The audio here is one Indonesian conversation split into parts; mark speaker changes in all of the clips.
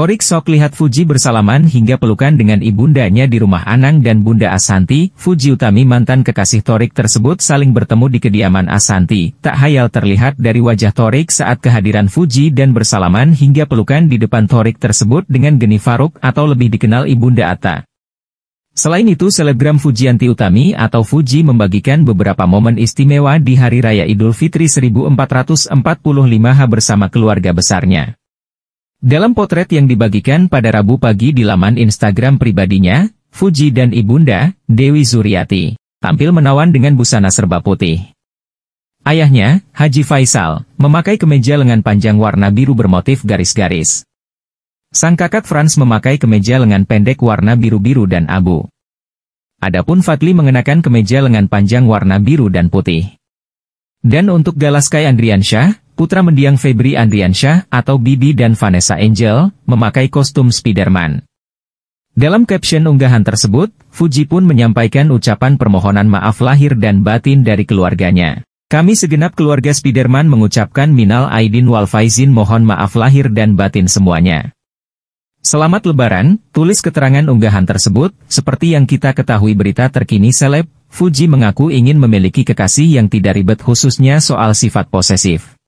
Speaker 1: Torik Sok lihat Fuji bersalaman hingga pelukan dengan ibundanya di rumah Anang dan Bunda Asanti, Fuji Utami mantan kekasih Torik tersebut saling bertemu di kediaman Asanti. Tak hayal terlihat dari wajah Torik saat kehadiran Fuji dan bersalaman hingga pelukan di depan Torik tersebut dengan Geni Faruk atau lebih dikenal Ibunda Ata. Selain itu selebgram Fujianti Utami atau Fuji membagikan beberapa momen istimewa di Hari Raya Idul Fitri 1445H bersama keluarga besarnya. Dalam potret yang dibagikan pada Rabu pagi di laman Instagram pribadinya, Fuji dan Ibunda, Dewi Zuriati, tampil menawan dengan busana serba putih. Ayahnya, Haji Faisal, memakai kemeja lengan panjang warna biru bermotif garis-garis. Sang kakak Franz memakai kemeja lengan pendek warna biru-biru dan abu. Adapun Fadli mengenakan kemeja lengan panjang warna biru dan putih. Dan untuk Galaskai Andriansyah, putra mendiang Febri Andriansyah atau Bibi dan Vanessa Angel, memakai kostum Spiderman. Dalam caption unggahan tersebut, Fuji pun menyampaikan ucapan permohonan maaf lahir dan batin dari keluarganya. Kami segenap keluarga Spiderman mengucapkan minal aidin wal faizin mohon maaf lahir dan batin semuanya. Selamat lebaran, tulis keterangan unggahan tersebut, seperti yang kita ketahui berita terkini seleb, Fuji mengaku ingin memiliki kekasih yang tidak ribet khususnya soal sifat posesif.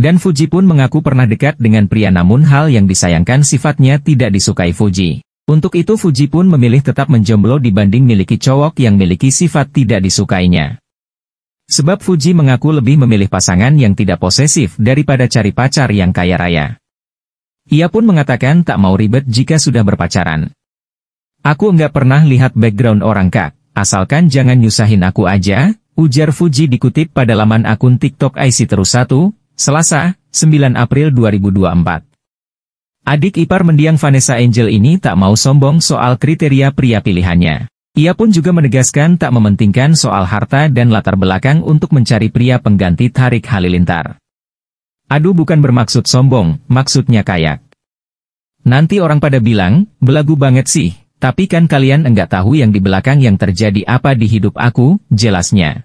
Speaker 1: Dan Fuji pun mengaku pernah dekat dengan pria namun hal yang disayangkan sifatnya tidak disukai Fuji. Untuk itu Fuji pun memilih tetap menjomblo dibanding miliki cowok yang miliki sifat tidak disukainya. Sebab Fuji mengaku lebih memilih pasangan yang tidak posesif daripada cari pacar yang kaya raya. Ia pun mengatakan tak mau ribet jika sudah berpacaran. Aku nggak pernah lihat background orang kak, asalkan jangan nyusahin aku aja, ujar Fuji dikutip pada laman akun TikTok IC Terus 1, Selasa, 9 April 2024. Adik ipar mendiang Vanessa Angel ini tak mau sombong soal kriteria pria pilihannya. Ia pun juga menegaskan tak mementingkan soal harta dan latar belakang untuk mencari pria pengganti Tarik Halilintar. Aduh bukan bermaksud sombong, maksudnya kayak. Nanti orang pada bilang, belagu banget sih, tapi kan kalian enggak tahu yang di belakang yang terjadi apa di hidup aku, jelasnya.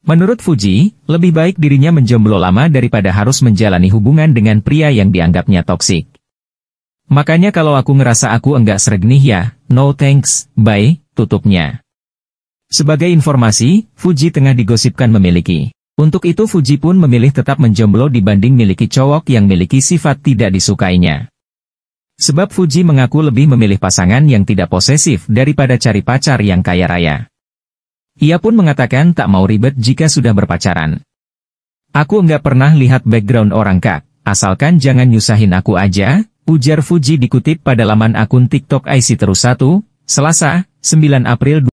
Speaker 1: Menurut Fuji, lebih baik dirinya menjomblo lama daripada harus menjalani hubungan dengan pria yang dianggapnya toksik. Makanya kalau aku ngerasa aku enggak sreg ya, no thanks, bye, tutupnya. Sebagai informasi, Fuji tengah digosipkan memiliki. Untuk itu Fuji pun memilih tetap menjomblo dibanding miliki cowok yang miliki sifat tidak disukainya. Sebab Fuji mengaku lebih memilih pasangan yang tidak posesif daripada cari pacar yang kaya raya. Ia pun mengatakan tak mau ribet jika sudah berpacaran. Aku nggak pernah lihat background orang kak, asalkan jangan nyusahin aku aja, ujar Fuji dikutip pada laman akun TikTok IC Terus 1, Selasa, 9 April 2020.